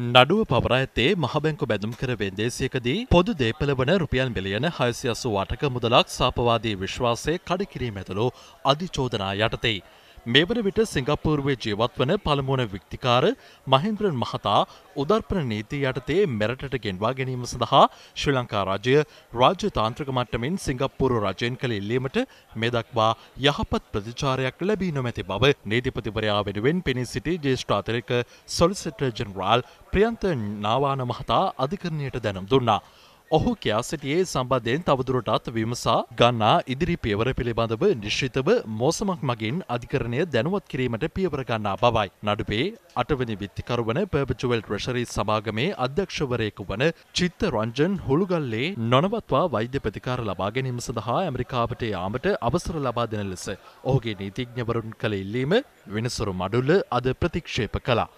නඩුව පවර ඇත්තේ මහබැංකු බැඳුම් කර වෙන්දේසියකදී පොදු දේපලවන රුපියන් මිලියන හයසියසු අටක මුදලක් සාපවාදී විශ්වාසය කඩකිරීම ඇතුළු අධිචෝදනා යටතෙයි. මේ වන විට සිංගප්පූරුවේ ජීවත් වන පළමුුවන වික්තිකාර මහින්ද්‍රන් මහතා උදර්පන නීති යටතේ මෙරටට ගෙන්වා ගැනීම සඳහා ශ්‍රී ලංකා රාජය රාජ්‍ය තාන්ත්‍රක මට්ටමින් සිංගප්පූරු රජයෙන් කළ ඉල්ලීමට මෙදක්වා යහපත් ප්‍රතිචාරයක් ලැබී නොමැති බව නීතිපතිවරයා වෙනුවෙන් පෙනී සිටි ජේෂ්ඨාතරක සොලිසිටර් ජනරාල් ප්‍රියන්ත නාවාන මහතා අධිකරණයට දැනම් දුන්නා. ඔහු කියා සිටියේ සම්බන්ධයෙන් තවදුරටත් විමසා ගන්නා ඉදිරි පියවර පිළිබඳව නිශ්චිතව මෝසමක් මගින් අධිකරණය දැනුවත් කිරීමට පියවරගන්නා බවයි. නඩුපේ අටවනි විත්තිකරුවන පර්පචුවල් ්‍රශරී සමාගමේ අධ්‍යක්ෂවරයෙකු වන චිත්ත රංජන් හොළුගල්ලේ නොනවත්වා වෛද්‍ය ප්‍රතිකාර ලබා ගැනීම සඳහා ඇමරිකාවට යාමට අවසර ලබා දෙන ලෙස ඔහුගේ නීතිඥවරුන් කළ ඉල්ලීම වෙනසුරු මඩුල්ල අද ප්‍රතික්ෂේප කලා.